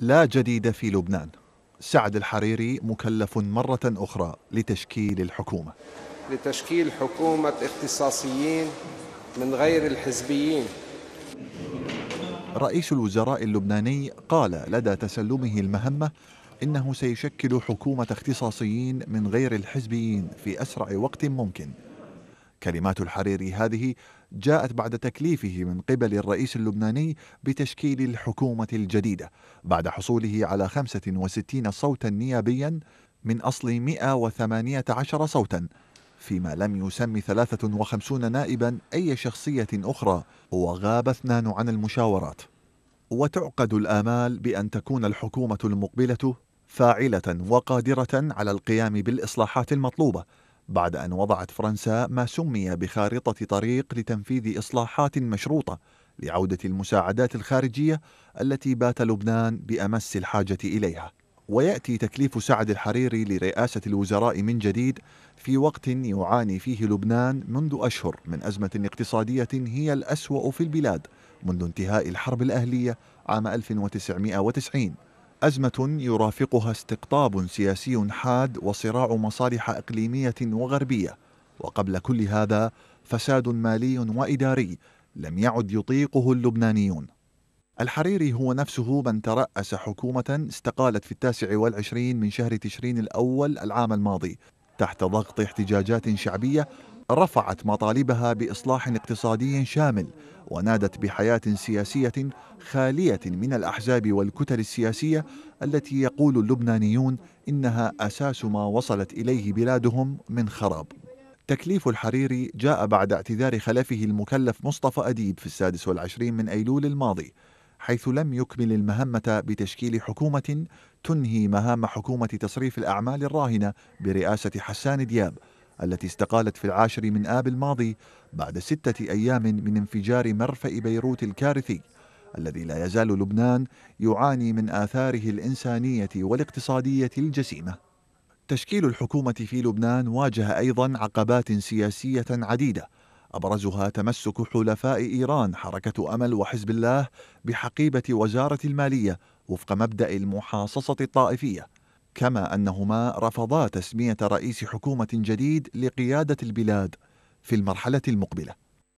لا جديد في لبنان سعد الحريري مكلف مرة أخرى لتشكيل الحكومة لتشكيل حكومة اختصاصيين من غير الحزبيين رئيس الوزراء اللبناني قال لدى تسلمه المهمة إنه سيشكل حكومة اختصاصيين من غير الحزبيين في أسرع وقت ممكن كلمات الحريري هذه جاءت بعد تكليفه من قبل الرئيس اللبناني بتشكيل الحكومة الجديدة بعد حصوله على 65 صوتا نيابيا من أصل 118 صوتا فيما لم يسم 53 نائبا أي شخصية أخرى وغاب اثنان عن المشاورات وتعقد الآمال بأن تكون الحكومة المقبلة فاعلة وقادرة على القيام بالإصلاحات المطلوبة بعد أن وضعت فرنسا ما سمي بخارطة طريق لتنفيذ إصلاحات مشروطة لعودة المساعدات الخارجية التي بات لبنان بأمس الحاجة إليها ويأتي تكليف سعد الحريري لرئاسة الوزراء من جديد في وقت يعاني فيه لبنان منذ أشهر من أزمة اقتصادية هي الأسوأ في البلاد منذ انتهاء الحرب الأهلية عام 1990 أزمة يرافقها استقطاب سياسي حاد وصراع مصالح إقليمية وغربية وقبل كل هذا فساد مالي وإداري لم يعد يطيقه اللبنانيون الحريري هو نفسه من ترأس حكومة استقالت في التاسع والعشرين من شهر تشرين الأول العام الماضي تحت ضغط احتجاجات شعبية رفعت مطالبها باصلاح اقتصادي شامل ونادت بحياه سياسيه خاليه من الاحزاب والكتل السياسيه التي يقول اللبنانيون انها اساس ما وصلت اليه بلادهم من خراب. تكليف الحريري جاء بعد اعتذار خلفه المكلف مصطفى اديب في السادس والعشرين من ايلول الماضي حيث لم يكمل المهمة بتشكيل حكومة تنهي مهام حكومة تصريف الأعمال الراهنة برئاسة حسان دياب التي استقالت في العاشر من آب الماضي بعد ستة أيام من انفجار مرفأ بيروت الكارثي الذي لا يزال لبنان يعاني من آثاره الإنسانية والاقتصادية الجسيمة. تشكيل الحكومة في لبنان واجه أيضا عقبات سياسية عديدة أبرزها تمسك حلفاء إيران حركة أمل وحزب الله بحقيبة وزارة المالية وفق مبدأ المحاصصة الطائفية كما أنهما رفضا تسمية رئيس حكومة جديد لقيادة البلاد في المرحلة المقبلة